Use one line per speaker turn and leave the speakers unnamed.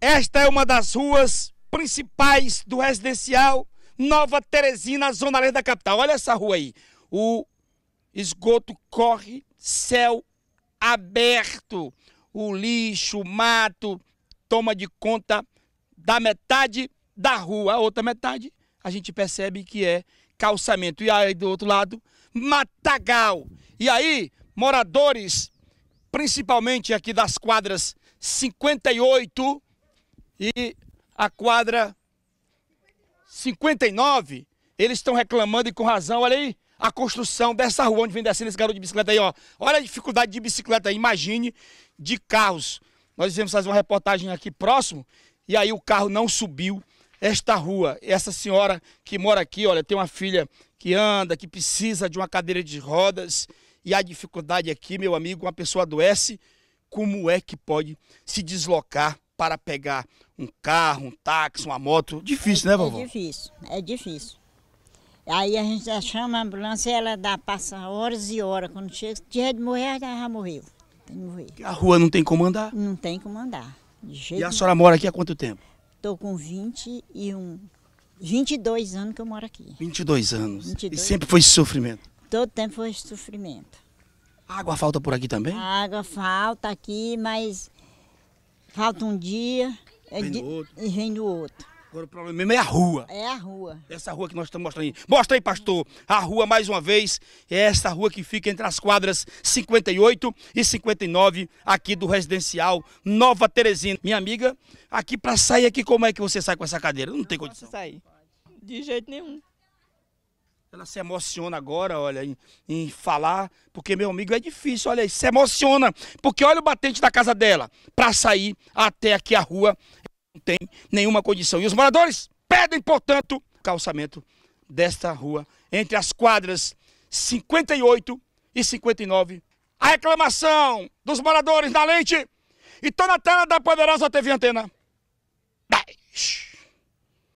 Esta é uma das ruas principais do residencial Nova Teresina, zona leste da capital. Olha essa rua aí. O esgoto corre céu aberto. O lixo, o mato toma de conta da metade da rua. A outra metade a gente percebe que é calçamento. E aí do outro lado, matagal. E aí, moradores, principalmente aqui das quadras 58 e a quadra 59, eles estão reclamando e com razão, olha aí, a construção dessa rua onde vem descendo esse garoto de bicicleta aí, ó. Olha a dificuldade de bicicleta aí, imagine, de carros. Nós fizemos fazer uma reportagem aqui próximo e aí o carro não subiu esta rua. Essa senhora que mora aqui, olha, tem uma filha que anda, que precisa de uma cadeira de rodas e a dificuldade aqui, meu amigo, uma pessoa adoece, como é que pode se deslocar para pegar um carro, um táxi, uma moto. Difícil, né, é, né, vovó? É
difícil, é difícil. Aí a gente chama a ambulância e ela dá, passa horas e horas. Quando chega, dia de morrer, já morreu. Tem que morrer. A rua não tem como andar? Não tem como andar. De jeito e a senhora
mora aqui há quanto tempo?
Estou com 21, 22 anos que eu moro aqui.
22 anos. 22. E sempre foi esse sofrimento?
Todo tempo foi esse sofrimento.
A água falta por aqui também? A
água falta aqui, mas Falta um dia é vem é de, outro. e vem do outro. Agora o problema mesmo é a rua. É a rua. Essa rua que nós estamos
mostrando aí. Mostra aí, pastor. A rua, mais uma vez, é essa rua que fica entre as quadras 58 e 59 aqui do residencial Nova Teresina. Minha amiga, aqui para sair aqui, como é que você sai com essa cadeira? Não, Não tem condição.
sair. De jeito nenhum.
Ela se emociona agora, olha, em, em, falar, porque meu amigo é difícil, olha aí, se emociona, porque olha o batente da casa dela, para sair até aqui a rua, não tem nenhuma condição. E os moradores pedem, portanto, calçamento desta rua, entre as quadras 58 e 59. A reclamação dos moradores na lente, e toda na tela da poderosa TV Antena.